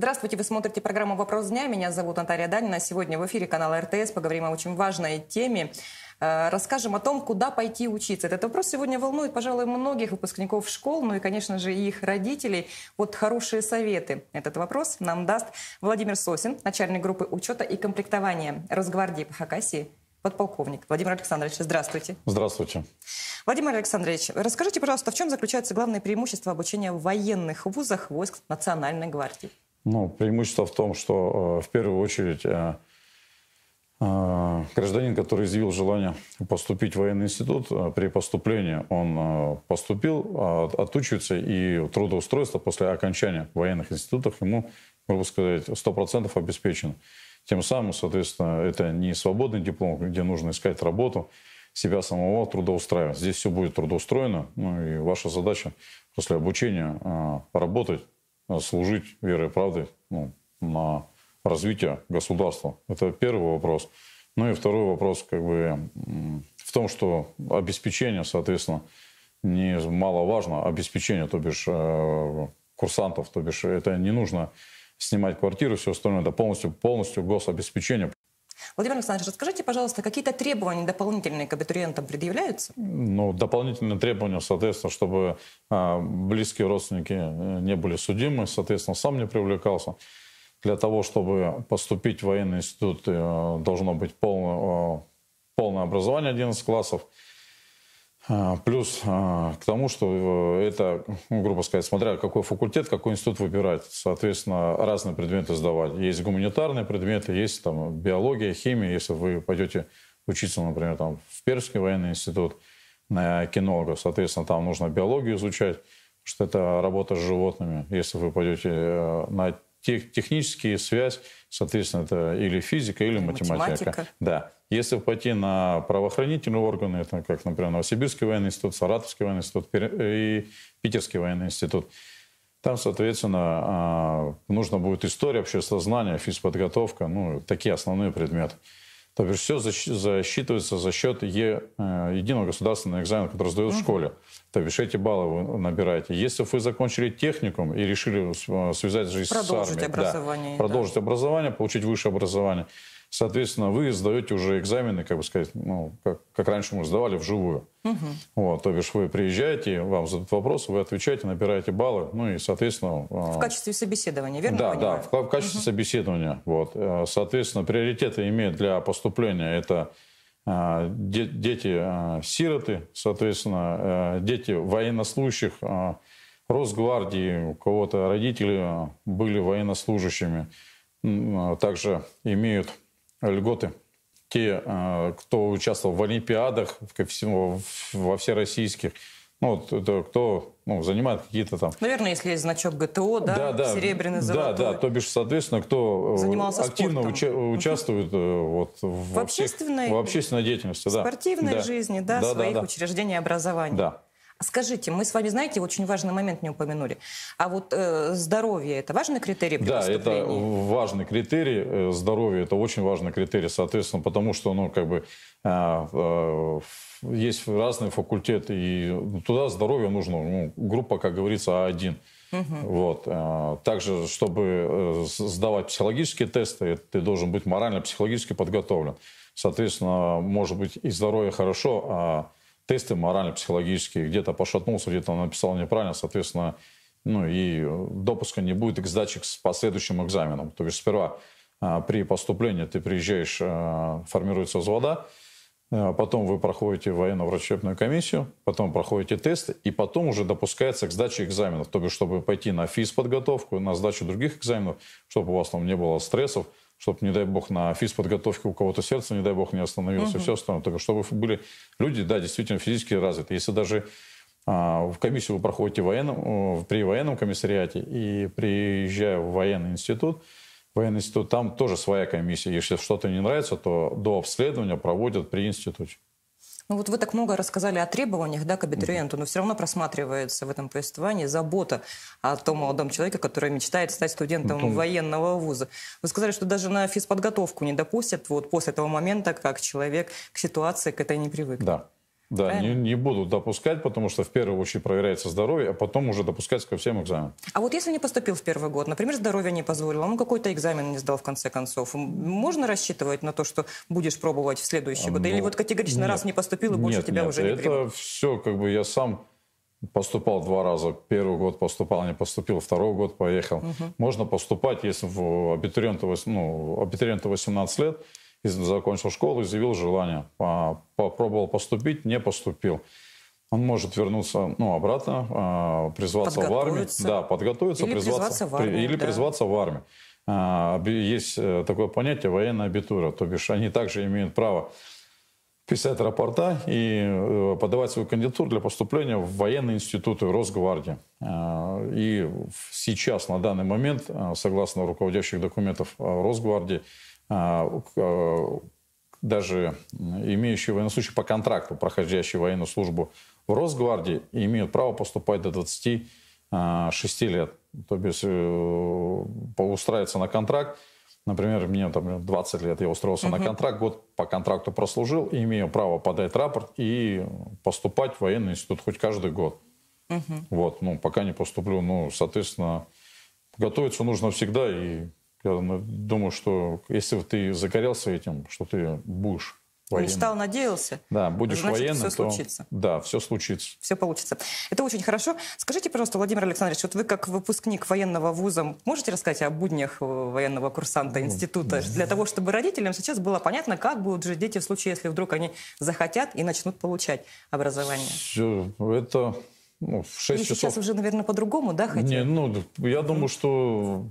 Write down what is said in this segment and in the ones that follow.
Здравствуйте, вы смотрите программу «Вопрос дня». Меня зовут Наталья Данина. Сегодня в эфире канала РТС поговорим о очень важной теме. Э, расскажем о том, куда пойти учиться. Этот вопрос сегодня волнует, пожалуй, многих выпускников школ, ну и, конечно же, их родителей. Вот хорошие советы. Этот вопрос нам даст Владимир Сосин, начальник группы учета и комплектования Росгвардии по Хакасии подполковник. Владимир Александрович, здравствуйте. Здравствуйте. Владимир Александрович, расскажите, пожалуйста, в чем заключается главное преимущество обучения в военных вузах войск Национальной гвардии? Ну, преимущество в том, что э, в первую очередь э, э, гражданин, который изъявил желание поступить в военный институт, при поступлении он поступил, а, отучивается, и трудоустройство после окончания военных институтов ему, можно сказать, 100% обеспечено. Тем самым, соответственно, это не свободный диплом, где нужно искать работу, себя самого трудоустраивать. Здесь все будет трудоустроено, ну и ваша задача после обучения работать Э, служить верой и правдой ну, на развитие государства. Это первый вопрос. Ну и второй вопрос как бы в том, что обеспечение, соответственно, не маловажно, обеспечение, то бишь э, курсантов, то бишь это не нужно снимать квартиру все остальное, это полностью, полностью гособеспечение. Владимир Александрович, расскажите, пожалуйста, какие-то требования дополнительные к абитуриентам предъявляются? Ну, дополнительные требования, соответственно, чтобы а, близкие родственники э, не были судимы, соответственно, сам не привлекался. Для того, чтобы поступить в военный институт, э, должно быть полное, э, полное образование 11 классов – а, плюс а, к тому, что э, это, грубо сказать, смотря какой факультет, какой институт выбирать, соответственно, разные предметы сдавать. Есть гуманитарные предметы, есть там биология, химия, если вы пойдете учиться, например, там, в Пермский военный институт на кинолога, соответственно, там нужно биологию изучать, что это работа с животными. Если вы пойдете э, на тех, технические связь, соответственно, это или физика, или математика. математика. Да. Если пойти на правоохранительные органы, это как, например, Новосибирский военный институт, Саратовский военный институт и Питерский военный институт, там, соответственно, а, нужно будет история, обществознание, физподготовка, ну, такие основные предметы. То есть все засчитывается за счет е, э, единого государственного экзамена, который сдают в школе. То есть эти баллы вы набираете. Если вы закончили техникум и решили связать жизнь продолжить с армией, образование, да, да. продолжить образование, получить высшее образование, Соответственно, вы сдаете уже экзамены, как бы сказать, ну, как, как раньше мы сдавали вживую. Угу. Вот, то бишь вы приезжаете, вам задают вопрос, вы отвечаете, набираете баллы, ну и, соответственно... Э, в качестве собеседования, верно? Да, да, в, в качестве угу. собеседования. Вот. Э, соответственно, приоритеты имеют для поступления это э, дети сироты, соответственно, дети военнослужащих, Росгвардии, у кого-то родители были военнослужащими, также имеют льготы. Те, а, кто участвовал в Олимпиадах, во всероссийских, ну, это кто ну, занимает какие-то там... Наверное, если есть значок ГТО, да, да, да серебряный, золотой. Да, да, то бишь, соответственно, кто э, Занимался активно уча участвует э, вот, в, в, общественной, всех, в общественной деятельности. В спортивной да. жизни, да, да своих да, да. учреждений образования. Да. Скажите, мы с вами, знаете, очень важный момент не упомянули. А вот э, здоровье это важный критерий при Да, это важный критерий. Э, здоровье это очень важный критерий, соответственно, потому что, ну, как бы э, э, есть разные факультеты, и туда здоровье нужно, ну, группа, как говорится, А1. Угу. Вот. А, также, чтобы э, сдавать психологические тесты, ты должен быть морально-психологически подготовлен. Соответственно, может быть и здоровье хорошо, а тесты морально-психологические, где-то пошатнулся, где-то написал неправильно, соответственно, ну и допуска не будет к сдаче с последующим экзаменом. То есть сперва а, при поступлении ты приезжаешь, а, формируется взвода, а, потом вы проходите военно-врачебную комиссию, потом проходите тесты, и потом уже допускается к сдаче экзаменов, то есть чтобы пойти на физподготовку, на сдачу других экзаменов, чтобы у вас там не было стрессов, чтобы, не дай бог, на физподготовке у кого-то сердце, не дай бог, не остановилось, угу. и все остальное. Только чтобы были люди, да, действительно физически развиты. Если даже а, в комиссию вы проходите военным, при военном комиссариате и приезжая в военный институт, военный институт, там тоже своя комиссия. Если что-то не нравится, то до обследования проводят при институте. Ну вот вы так много рассказали о требованиях да, к абитуриенту, но все равно просматривается в этом повествовании забота о том молодом человеке, который мечтает стать студентом ну, военного вуза. Вы сказали, что даже на физподготовку не допустят вот после этого момента, как человек к ситуации к этой не привык. Да, да, не, не будут допускать, потому что в первую очередь проверяется здоровье, а потом уже допускать ко всем экзаменам. А вот если не поступил в первый год, например, здоровье не позволило, он какой-то экзамен не сдал в конце концов, можно рассчитывать на то, что будешь пробовать в следующий а, год? Ну, Или вот категорично нет, раз не поступил и больше нет, тебя нет, уже не это примут? все как бы я сам поступал два раза. Первый год поступал, не поступил, второй год поехал. Угу. Можно поступать, если в абитуриенту, ну, абитуриенту 18 лет, закончил школу, и заявил желание, а, попробовал поступить, не поступил. Он может вернуться ну, обратно, а, призваться в армию. Да, подготовиться, или призваться, призваться в армию. Или да. призваться в армию. А, есть э, такое понятие военная абитура, то бишь они также имеют право писать рапорта и э, подавать свою кандидатуру для поступления в военные институты Росгвардии. И сейчас, на данный момент, э, согласно руководящих документов Росгвардии, а, э, даже имеющие военнослужащие по контракту, проходящие военную службу в Росгвардии, имеют право поступать до 26 а, лет. То есть э, устраиваться на контракт. Например, мне там 20 лет, я устроился угу. на контракт, год по контракту прослужил, и имею право подать рапорт и поступать в военный институт хоть каждый год. Угу. Вот, ну, пока не поступлю, ну, соответственно, готовиться нужно всегда и я думаю, что если ты загорелся этим, что ты будешь военным. Мечтал, надеялся. Да, будешь значит, военным, все случится. То, да, все случится. Все получится. Это очень хорошо. Скажите, пожалуйста, Владимир Александрович, вот вы как выпускник военного вуза, можете рассказать о буднях э, военного курсанта института? Для того, чтобы родителям сейчас было понятно, как будут жить дети в случае, если вдруг они захотят и начнут получать образование. Все, это ну, в 6 и часов... сейчас уже, наверное, по-другому, да, хотят? Не, ну, я думаю, что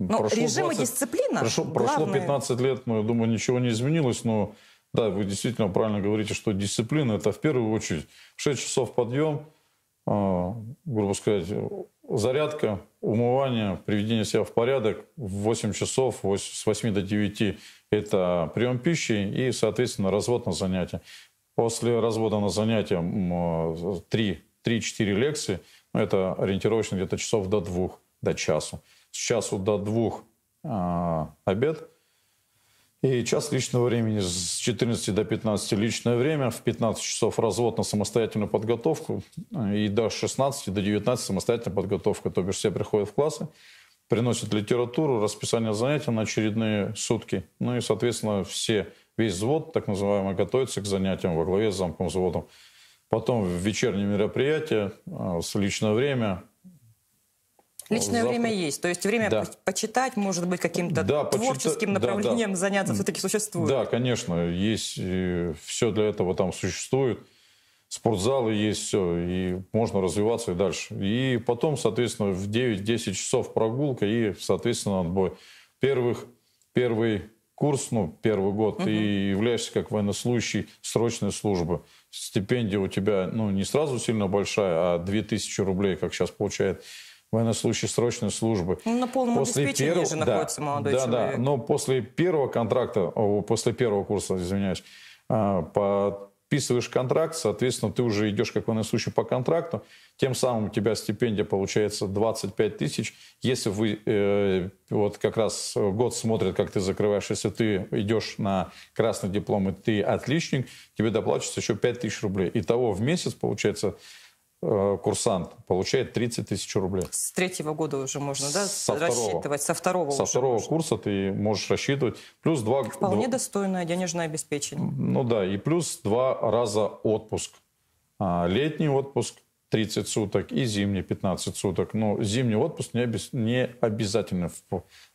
но ну, прошло режим 20, и дисциплина. Прошло, главное... прошло 15 лет, но ну, я думаю, ничего не изменилось, но да, вы действительно правильно говорите, что дисциплина это в первую очередь 6 часов подъем, а, грубо сказать, зарядка, умывание, приведение себя в порядок. В 8 часов, 8, с 8 до 9 это прием пищи и, соответственно, развод на занятия. После развода на занятия 3-4 э, лекции, ну, это ориентировочно где-то часов до 2, до часу с часу до двух э, обед и час личного времени с 14 до 15 личное время, в 15 часов развод на самостоятельную подготовку и до 16 до 19 самостоятельная подготовка, то бишь все приходят в классы, приносят литературу, расписание занятий на очередные сутки, ну и, соответственно, все, весь взвод, так называемый, готовится к занятиям во главе с замком взводом. Потом вечерние мероприятия а, с личное время, Личное Завтра... время есть, то есть время да. почитать, может быть, каким-то да, творческим почита... направлением да, да. заняться все-таки существует. Да, конечно, есть э, все для этого там существует. Спортзалы есть все, и можно развиваться и дальше. И потом, соответственно, в 9-10 часов прогулка и, соответственно, отбой. Первых, первый курс, ну, первый год, угу. ты являешься как военнослужащий срочной службы. Стипендия у тебя, ну, не сразу сильно большая, а 2000 рублей, как сейчас получает военнослужащие срочной службы. Ну, на полном после обеспечении перв... же да, находится молодой да, человек. Да, но после первого контракта, о, после первого курса, извиняюсь, а, подписываешь контракт, соответственно, ты уже идешь как военнослужащий по контракту, тем самым у тебя стипендия получается 25 тысяч. Если вы, э, вот как раз год смотрит, как ты закрываешь, если ты идешь на красный диплом и ты отличник, тебе доплачивается еще 5 тысяч рублей. Итого в месяц получается Э, курсант получает 30 тысяч рублей. С третьего года уже можно, да, со рассчитывать? Второго. Со второго Со второго курса ты можешь рассчитывать. Плюс два... Вполне два... достойное денежное обеспечение. Ну да, и плюс два раза отпуск. А, летний отпуск 30 суток и зимний 15 суток. Но зимний отпуск не, обез... не обязательный.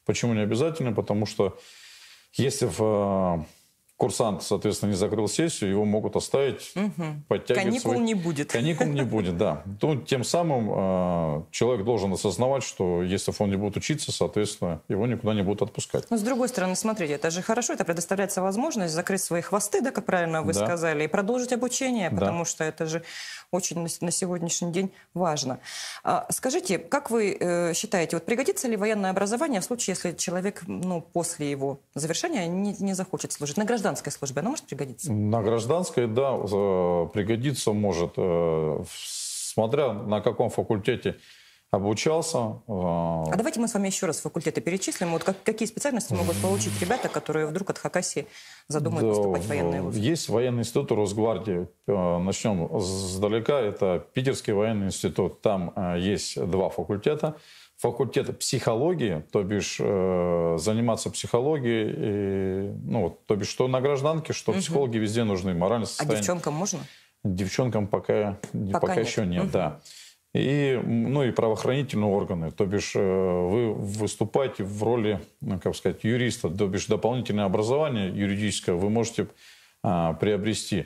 Почему не обязательный? Потому что если в курсант, соответственно, не закрыл сессию, его могут оставить, угу. подтягивать. Каникул свои... не будет. Каникул не будет, да. То, ну, тем самым э, человек должен осознавать, что если он не будет учиться, соответственно, его никуда не будут отпускать. Но с другой стороны, смотрите, это же хорошо, это предоставляется возможность закрыть свои хвосты, да, как правильно вы да. сказали, и продолжить обучение, да. потому что это же очень на, на сегодняшний день важно. А, скажите, как вы э, считаете, вот пригодится ли военное образование в случае, если человек, ну, после его завершения не, не захочет служить на гражданском гражданской службе она может пригодиться? На гражданской, да, э, пригодиться может. Э, смотря на каком факультете обучался. Э. А давайте мы с вами еще раз факультеты перечислим. Вот как, какие специальности могут получить ребята, которые вдруг от Хакасии задумают да, поступать в военные вузы? Есть военный институт Росгвардии. Начнем сдалека. Это Питерский военный институт. Там есть два факультета факультета психологии, то бишь э, заниматься психологией, и, ну, то бишь что на гражданке, что угу. психологи везде нужны, моральное а состояние. А девчонкам можно? Девчонкам пока, пока, пока нет. еще нет, угу. да. И, ну, и правоохранительные органы, то бишь э, вы выступаете в роли, ну как сказать, юриста, то бишь дополнительное образование юридическое вы можете э, приобрести.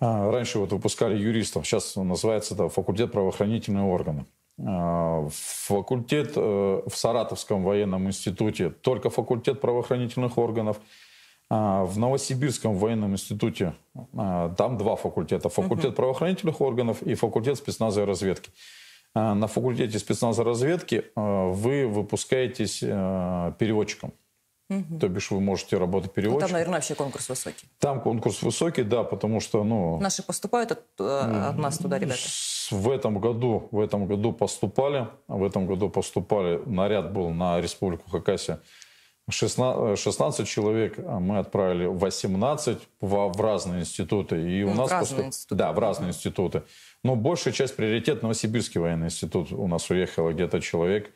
А, раньше вот выпускали юристов, сейчас называется это факультет правоохранительные органы. А, факультет э, в Саратовском военном институте, только факультет правоохранительных органов. А, в Новосибирском военном институте, а, там два факультета. Факультет правоохранительных органов и факультет спецназа и разведки. На факультете спецназа и разведки вы выпускаетесь э, переводчиком. Угу. То бишь вы можете работать переводчиком. Ну, там, наверное, вообще конкурс высокий. Там конкурс высокий, да, потому что, ну... Наши поступают от, э, от нас туда, ребята? В этом году, в этом году поступали, в этом году поступали, наряд был на Республику Хакасия. 16, 16 э, человек, а мы отправили 18 в, в разные институты. И у ну, нас в разные поступ... институты. Да, в разные институты. Но большая часть приоритет Новосибирский военный институт. У нас уехало где-то человек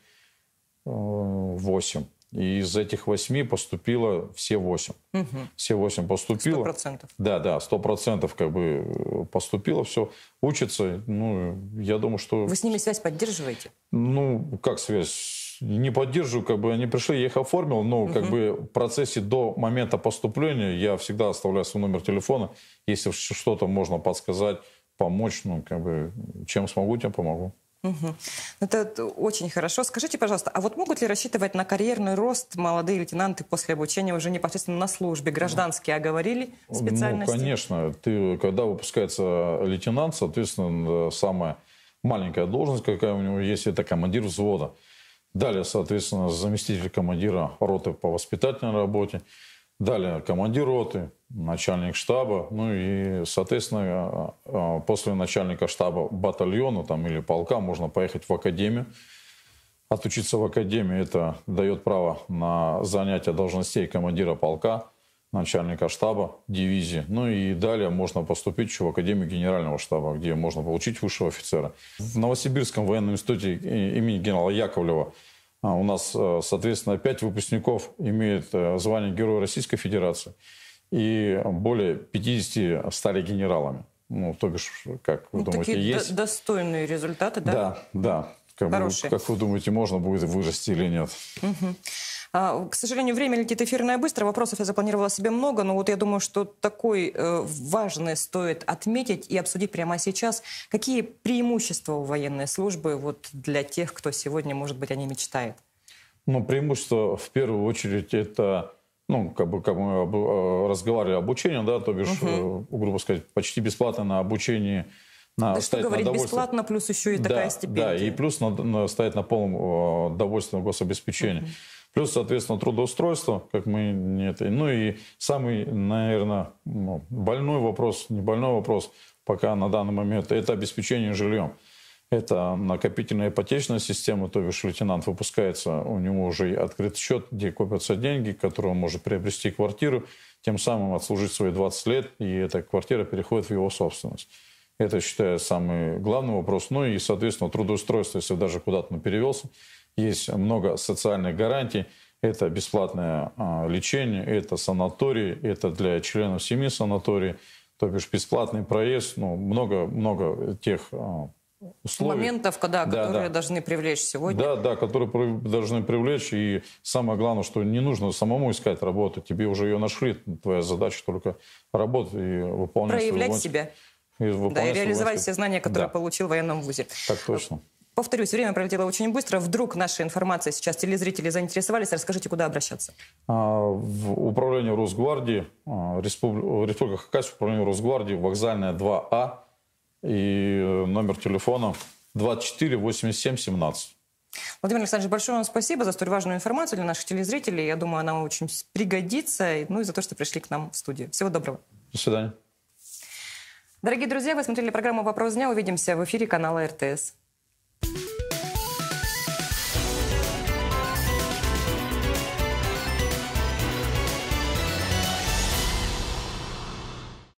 8. Э, и из этих восьми поступило все восемь. Угу. Все восемь поступило. Сто процентов. Да, да, сто процентов как бы э, поступило все. Учится, ну, я думаю, что... Вы с ними связь поддерживаете? Ну, как связь? Не поддерживаю, как бы они пришли, я их оформил, но угу. как бы в процессе до момента поступления я всегда оставляю свой номер телефона. Если что-то можно подсказать, помочь, ну, как бы, чем смогу, тем помогу. Угу. Это очень хорошо. Скажите, пожалуйста, а вот могут ли рассчитывать на карьерный рост молодые лейтенанты после обучения уже непосредственно на службе? Ну, Гражданские оговорили ну, специальности? Ну, конечно. Ты, когда выпускается лейтенант, соответственно, самая маленькая должность, какая у него есть, это командир взвода. Далее, соответственно, заместитель командира роты по воспитательной работе. Далее командир роты, начальник штаба, ну и, соответственно, э, э, после начальника штаба батальона там, или полка можно поехать в академию. Отучиться в академии это дает право на занятие должностей командира полка, начальника штаба, дивизии. Ну и далее можно поступить еще в Академию Генерального штаба, где можно получить высшего офицера. В Новосибирском военном институте имени генерала Яковлева а, у нас, э, соответственно, пять выпускников имеют э, звание Героя Российской Федерации. И более 50 стали генералами. Ну, то бишь, как вы ну, думаете, такие есть... достойные результаты, да? Да, да. Как, Хорошие. как вы думаете, можно будет вырасти или нет? Угу. А, к сожалению, время летит эфирное быстро. Вопросов я запланировала себе много, но вот я думаю, что такой э, важный стоит отметить и обсудить прямо сейчас. Какие преимущества у военной службы вот для тех, кто сегодня, может быть, о ней мечтает? Ну, преимущество в первую очередь это ну, как бы, как мы об, э, разговаривали, обучение, да, то бишь, угу. грубо сказать, почти бесплатно на обучении на, да что говорить, на бесплатно, плюс еще и да, такая стипендия. Да, и плюс на, на, стоять на полном э, довольственном гособеспечении. Угу. Плюс, соответственно, трудоустройство, как мы не это. Ну и самый, наверное, ну, больной вопрос, не больной вопрос пока на данный момент, это обеспечение жильем. Это накопительная ипотечная система, то бишь лейтенант выпускается, у него уже открыт счет, где копятся деньги, которые он может приобрести квартиру, тем самым отслужить свои 20 лет, и эта квартира переходит в его собственность. Это, считаю, самый главный вопрос. Ну и, соответственно, трудоустройство, если даже куда-то он перевелся, есть много социальных гарантий. Это бесплатное а, лечение, это санатории, это для членов семьи санатории, то бишь бесплатный проезд, ну, много-много тех а, условий. Моментов, когда, да, которые да. должны привлечь сегодня. Да, да, которые должны привлечь. И самое главное, что не нужно самому искать работу. Тебе уже ее нашли. Твоя задача только работать и выполнять. Проявлять свою себя. И да, и реализовать все знания, которые да. получил в военном вузе. Так точно. Повторюсь, время пролетело очень быстро. Вдруг наша информация сейчас телезрители заинтересовались. Расскажите, куда обращаться? А, в управление Росгвардии, а, Республи... Республика Хакасия, управление Росгвардии, вокзальная 2А а и э, номер телефона 248717. Владимир Александрович, большое вам спасибо за столь важную информацию для наших телезрителей. Я думаю, она очень пригодится, ну и за то, что пришли к нам в студию. Всего доброго. До свидания. Дорогие друзья, вы смотрели программу «Вопрос дня». Увидимся в эфире канала РТС.